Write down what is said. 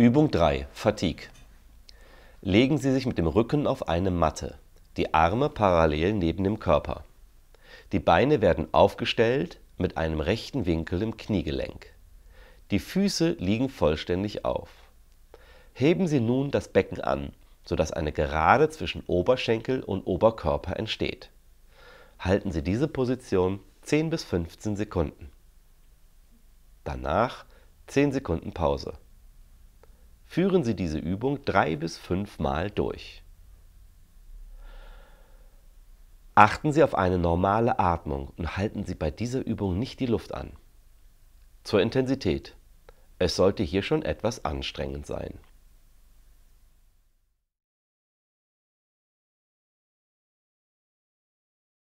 Übung 3. Fatigue. Legen Sie sich mit dem Rücken auf eine Matte, die Arme parallel neben dem Körper. Die Beine werden aufgestellt mit einem rechten Winkel im Kniegelenk. Die Füße liegen vollständig auf. Heben Sie nun das Becken an, sodass eine Gerade zwischen Oberschenkel und Oberkörper entsteht. Halten Sie diese Position 10 bis 15 Sekunden. Danach 10 Sekunden Pause. Führen Sie diese Übung drei bis fünfmal durch. Achten Sie auf eine normale Atmung und halten Sie bei dieser Übung nicht die Luft an. Zur Intensität. Es sollte hier schon etwas anstrengend sein.